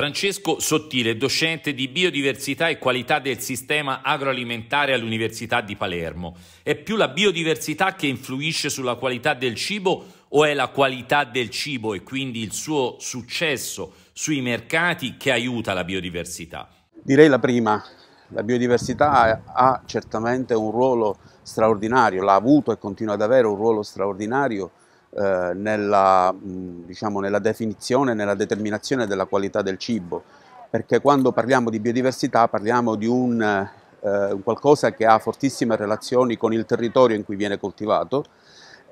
Francesco Sottile, docente di biodiversità e qualità del sistema agroalimentare all'Università di Palermo. È più la biodiversità che influisce sulla qualità del cibo o è la qualità del cibo e quindi il suo successo sui mercati che aiuta la biodiversità? Direi la prima. La biodiversità ha certamente un ruolo straordinario, l'ha avuto e continua ad avere un ruolo straordinario eh, nella mh, diciamo, nella definizione e nella determinazione della qualità del cibo, perché quando parliamo di biodiversità parliamo di un, eh, qualcosa che ha fortissime relazioni con il territorio in cui viene coltivato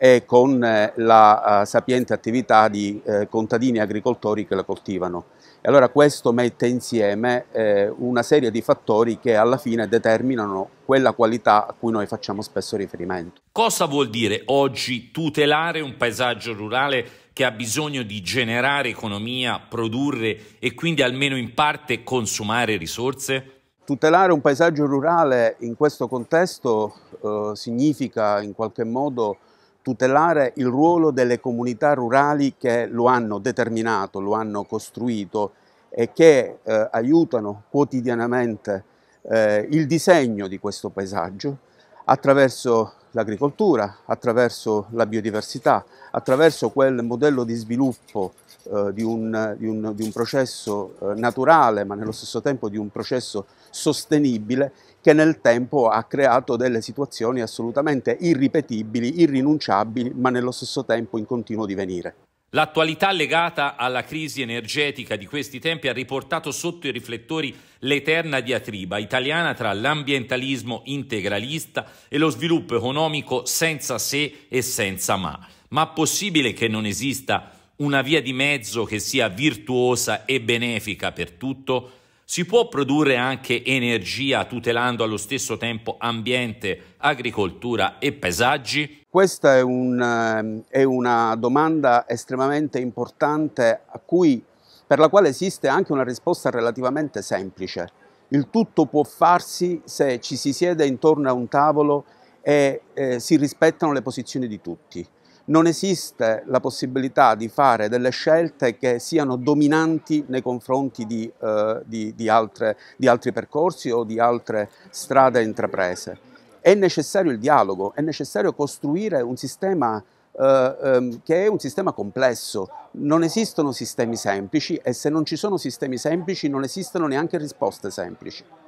e con eh, la uh, sapiente attività di eh, contadini e agricoltori che la coltivano. E allora questo mette insieme eh, una serie di fattori che alla fine determinano quella qualità a cui noi facciamo spesso riferimento. Cosa vuol dire oggi tutelare un paesaggio rurale che ha bisogno di generare economia, produrre e quindi almeno in parte consumare risorse? Tutelare un paesaggio rurale in questo contesto eh, significa in qualche modo tutelare il ruolo delle comunità rurali che lo hanno determinato, lo hanno costruito e che eh, aiutano quotidianamente eh, il disegno di questo paesaggio attraverso l'agricoltura, attraverso la biodiversità, attraverso quel modello di sviluppo eh, di, un, di, un, di, un, processo eh, naturale, ma nello stesso tempo di un processo sostenibile che nel tempo ha creato delle situazioni assolutamente irripetibili, irrinunciabili, ma nello stesso tempo in continuo divenire. L'attualità legata alla crisi energetica di questi tempi ha riportato sotto i riflettori l'eterna diatriba italiana tra l'ambientalismo integralista e lo sviluppo economico senza se e senza ma. Ma possibile che non esista una via di mezzo che sia virtuosa e benefica per tutto? Si può produrre anche energia tutelando allo stesso tempo ambiente, agricoltura e paesaggi? Questa è, un, ehm, è una domanda estremamente importante cui, per la quale esiste anche una risposta relativamente semplice. Il tutto può farsi se ci si siede intorno a un tavolo e eh, si rispettano le posizioni di tutti non esiste la possibilità di fare delle scelte che siano dominanti nei confronti di, eh, di, di, altre, di altri percorsi o di altre strade intraprese. È necessario il dialogo, è necessario costruire un sistema eh, ehm, che è un sistema complesso. Non esistono sistemi semplici e se non ci sono sistemi semplici non esistono neanche risposte semplici.